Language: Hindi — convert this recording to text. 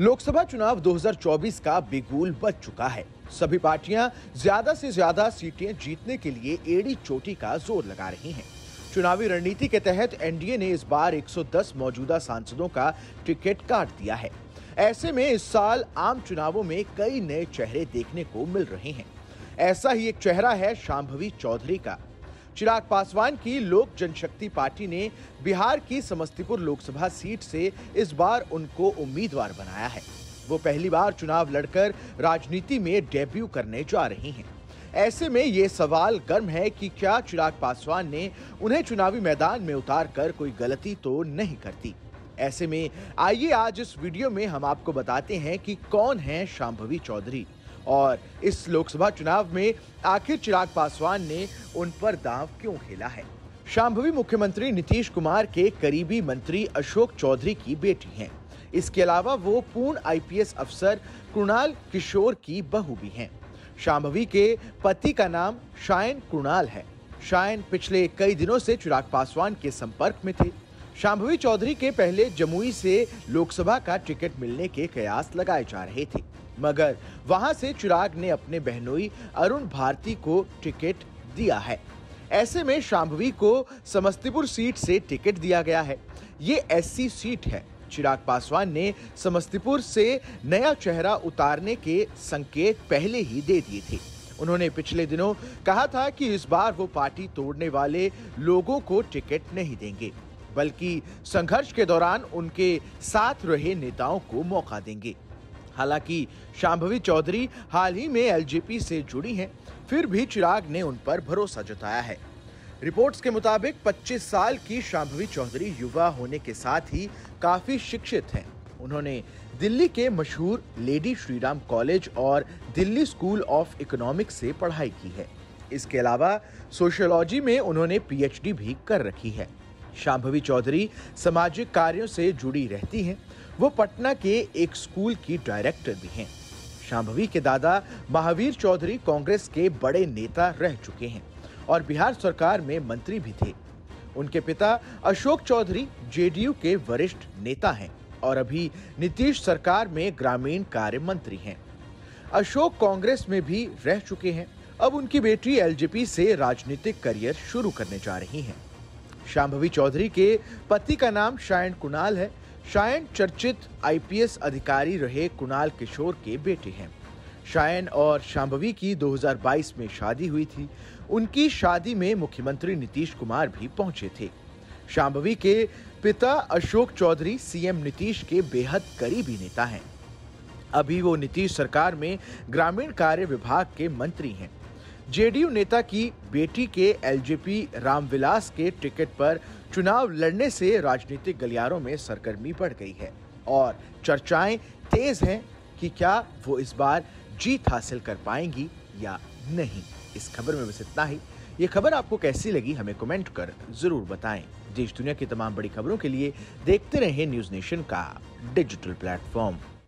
लोकसभा चुनाव 2024 का बिगुल बच चुका है सभी पार्टियां ज्यादा से ज्यादा सीटें जीतने के लिए एड़ी चोटी का जोर लगा रही हैं। चुनावी रणनीति के तहत एनडीए ने इस बार 110 मौजूदा सांसदों का टिकट काट दिया है ऐसे में इस साल आम चुनावों में कई नए चेहरे देखने को मिल रहे हैं ऐसा ही एक चेहरा है शाम्भवी चौधरी का चिराग पासवान की लोक जनशक्ति पार्टी ने बिहार की समस्तीपुर लोकसभा सीट से इस बार उनको उम्मीदवार बनाया है वो पहली बार चुनाव लड़कर राजनीति में डेब्यू करने जा रही हैं ऐसे में ये सवाल गर्म है कि क्या चिराग पासवान ने उन्हें चुनावी मैदान में उतार कर कोई गलती तो नहीं करती ऐसे में आइए आज इस वीडियो में हम आपको बताते हैं कि कौन है शाम्भवी चौधरी और इस लोकसभा चुनाव में आखिर चिराग पासवान ने उन पर दाव क्यों खेला है शाम्भवी मुख्यमंत्री नीतीश कुमार के करीबी मंत्री अशोक चौधरी की बेटी हैं इसके अलावा वो पूर्ण आईपीएस अफसर कृणाल किशोर की बहू भी हैं शाम्भवी के पति का नाम शायन कृणाल है शायन पिछले कई दिनों से चिराग पासवान के संपर्क में थे शाम्भवी चौधरी के पहले जमुई से लोकसभा का टिकट मिलने के कयास लगाए जा रहे थे मगर वहां से चिराग ने अपने बहनोई अरुण भारती को टिकट दिया है ऐसे में शाम्भवी को समस्तीपुर सीट से टिकट दिया गया है ये ऐसी सीट है चिराग पासवान ने समस्तीपुर से नया चेहरा उतारने के संकेत पहले ही दे दिए थे उन्होंने पिछले दिनों कहा था कि इस बार वो पार्टी तोड़ने वाले लोगों को टिकट नहीं देंगे बल्कि संघर्ष के दौरान उनके साथ रहे नेताओं को मौका देंगे हालांकि शांभवी चौधरी हाल ही में एलजेपी से जुड़ी हैं फिर भी चिराग ने उन पर भरोसा जताया है रिपोर्ट्स के मुताबिक 25 साल की शांभवी चौधरी युवा होने के साथ ही काफी शिक्षित हैं उन्होंने दिल्ली के मशहूर लेडी श्रीराम कॉलेज और दिल्ली स्कूल ऑफ इकोनॉमिक्स से पढ़ाई की है इसके अलावा सोशियोलॉजी में उन्होंने पीएचडी भी कर रखी है शांभवी चौधरी सामाजिक कार्यों से जुड़ी रहती हैं वो पटना के एक स्कूल की डायरेक्टर भी हैं शांभवी के दादा महावीर चौधरी कांग्रेस के बड़े नेता रह चुके हैं और बिहार सरकार में मंत्री भी थे उनके पिता अशोक चौधरी जेडीयू के वरिष्ठ नेता हैं और अभी नीतीश सरकार में ग्रामीण कार्य मंत्री हैं अशोक कांग्रेस में भी रह चुके हैं अब उनकी बेटी एलजेपी से राजनीतिक करियर शुरू करने जा रही हैं शांभवी चौधरी के पति का नाम शायन कुणाल है शायन चर्चित आईपीएस अधिकारी रहे कुणाल किशोर के बेटे हैं शायन और शांभवी की 2022 में शादी हुई थी उनकी शादी में मुख्यमंत्री नीतीश कुमार भी पहुंचे थे शांभवी के पिता अशोक चौधरी सीएम नीतीश के बेहद करीबी नेता हैं अभी वो नीतीश सरकार में ग्रामीण कार्य विभाग के मंत्री हैं जेडीयू नेता की बेटी के एलजेपी रामविलास के टिकट पर चुनाव लड़ने से राजनीतिक गलियारों में सरगर्मी बढ़ गई है और चर्चाएं तेज हैं कि क्या वो इस बार जीत हासिल कर पाएंगी या नहीं इस खबर में बस इतना ही ये खबर आपको कैसी लगी हमें कमेंट कर जरूर बताएं देश दुनिया की तमाम बड़ी खबरों के लिए देखते रहें न्यूज नेशन का डिजिटल प्लेटफॉर्म